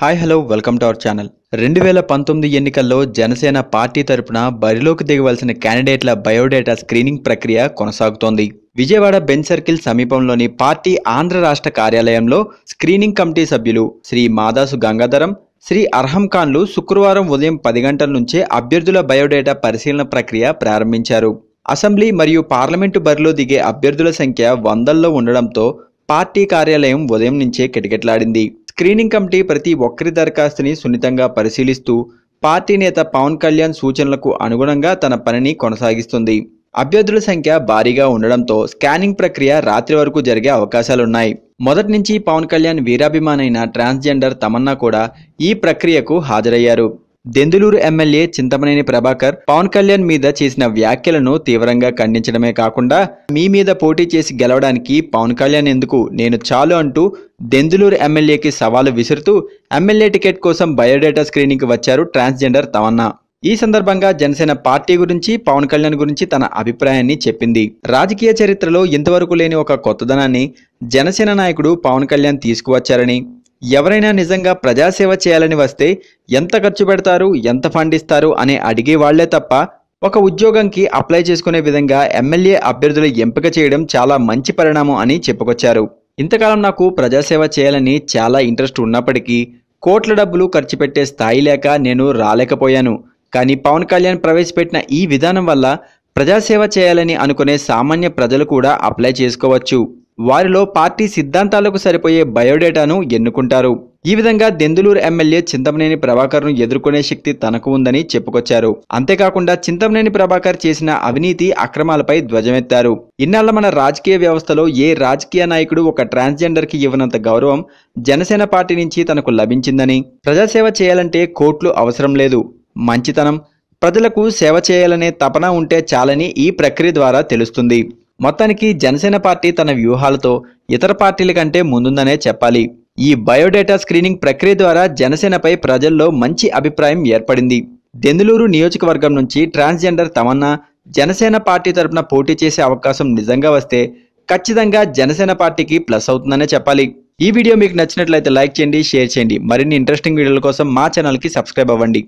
hi hello welcome to our channel రెండు వేల పంతొమ్మిది ఎన్నికల్లో జనసేన పార్టీ తరపున బరిలోకి దిగవలసిన క్యాండిడేట్ల బయోడేటా స్క్రీనింగ్ ప్రక్రియ కొనసాగుతోంది విజయవాడ బెంచ్ సర్కిల్ సమీపంలోని పార్టీ ఆంధ్ర రాష్ట్ర కార్యాలయంలో స్క్రీనింగ్ కమిటీ సభ్యులు శ్రీ మాదాసు గంగాధరం శ్రీ అర్హం ఖాన్లు శుక్రవారం ఉదయం పది గంటల నుంచే అభ్యర్థుల బయోడేటా పరిశీలన ప్రక్రియ ప్రారంభించారు అసెంబ్లీ మరియు పార్లమెంటు బరిలో దిగే అభ్యర్థుల సంఖ్య వందల్లో ఉండడంతో పార్టీ కార్యాలయం ఉదయం నుంచే కిటకిటలాడింది స్క్రీనింగ్ కమిటీ ప్రతి ఒక్కరి దరఖాస్తుని సున్నితంగా పరిశీలిస్తూ పార్టీ నేత పవన్ కళ్యాణ్ సూచనలకు అనుగుణంగా తన పనిని కొనసాగిస్తుంది అభ్యర్థుల సంఖ్య భారీగా ఉండడంతో స్కానింగ్ ప్రక్రియ రాత్రి వరకు జరిగే అవకాశాలున్నాయి మొదటి నుంచి పవన్ కళ్యాణ్ వీరాభిమానైన ట్రాన్స్జెండర్ తమన్నా కూడా ఈ ప్రక్రియకు హాజరయ్యారు దెందులూరు ఎమ్మెల్యే చింతమనేని ప్రభాకర్ పవన్ కళ్యాణ్ మీద చేసిన వ్యాఖ్యలను తీవ్రంగా ఖండించడమే కాకుండా మీ మీద పోటీ చేసి గెలవడానికి పవన్ కళ్యాణ్ ఎందుకు నేను చాలు అంటూ దెందులూరు ఎమ్మెల్యేకి సవాలు విసురుతూ ఎమ్మెల్యే టికెట్ కోసం బయోడేటా స్క్రీనింగ్కి వచ్చారు ట్రాన్స్జెండర్ తమన్నా ఈ సందర్భంగా జనసేన పార్టీ గురించి పవన్ కళ్యాణ్ గురించి తన అభిప్రాయాన్ని చెప్పింది రాజకీయ చరిత్రలో ఇంతవరకు లేని ఒక కొత్తదనాన్ని జనసేన నాయకుడు పవన్ కళ్యాణ్ తీసుకువచ్చారని ఎవరైనా నిజంగా ప్రజాసేవ చేయాలని వస్తే ఎంత ఖర్చు పెడతారు ఎంత ఫండ్ ఇస్తారు అని అడిగే వాళ్లే తప్ప ఒక ఉద్యోగంకి అప్లై చేసుకునే విధంగా ఎమ్మెల్యే అభ్యర్థులు ఎంపిక చేయడం చాలా మంచి పరిణామం అని చెప్పుకొచ్చారు ఇంతకాలం నాకు ప్రజాసేవ చేయాలని చాలా ఇంట్రెస్ట్ ఉన్నప్పటికీ కోట్ల డబ్బులు ఖర్చు పెట్టే స్థాయి లేక నేను రాలేకపోయాను కానీ పవన్ కళ్యాణ్ ప్రవేశపెట్టిన ఈ విధానం వల్ల ప్రజాసేవ చేయాలని అనుకునే సామాన్య ప్రజలు కూడా అప్లై చేసుకోవచ్చు వారిలో పార్టీ సిద్ధాంతాలకు సరిపోయే బయోడేటాను ఎన్నుకుంటారు ఈ విధంగా దెందులూరు ఎమ్మెల్యే చింతమనేని ప్రభాకర్ను ఎదుర్కొనే శక్తి తనకు ఉందని చెప్పుకొచ్చారు అంతేకాకుండా చింతమనేని ప్రభాకర్ చేసిన అవినీతి అక్రమాలపై ధ్వజమెత్తారు ఇన్నాళ్ల మన రాజకీయ వ్యవస్థలో ఏ రాజకీయ నాయకుడు ఒక ట్రాన్స్జెండర్కి ఇవ్వనంత గౌరవం జనసేన పార్టీ నుంచి తనకు లభించిందని ప్రజాసేవ చేయాలంటే కోట్లు అవసరం లేదు మంచితనం ప్రజలకు సేవ చేయాలనే తపన ఉంటే చాలని ఈ ప్రక్రియ ద్వారా తెలుస్తుంది మొత్తానికి జనసేన పార్టీ తన వ్యూహాలతో ఇతర పార్టీల కంటే ముందుందనే చెప్పాలి ఈ బయోడేటా స్క్రీనింగ్ ప్రక్రియ ద్వారా జనసేనపై ప్రజల్లో మంచి అభిప్రాయం ఏర్పడింది దెందులూరు నియోజకవర్గం నుంచి ట్రాన్స్జెండర్ తమన్నా జనసేన పార్టీ తరఫున పోటీ చేసే అవకాశం నిజంగా వస్తే ఖచ్చితంగా జనసేన పార్టీకి ప్లస్ అవుతుందనే చెప్పాలి ఈ వీడియో మీకు నచ్చినట్లయితే లైక్ చేయండి షేర్ చేయండి మరిన్ని ఇంట్రెస్టింగ్ వీడియోల కోసం మా ఛానల్కి సబ్స్క్రైబ్ అవ్వండి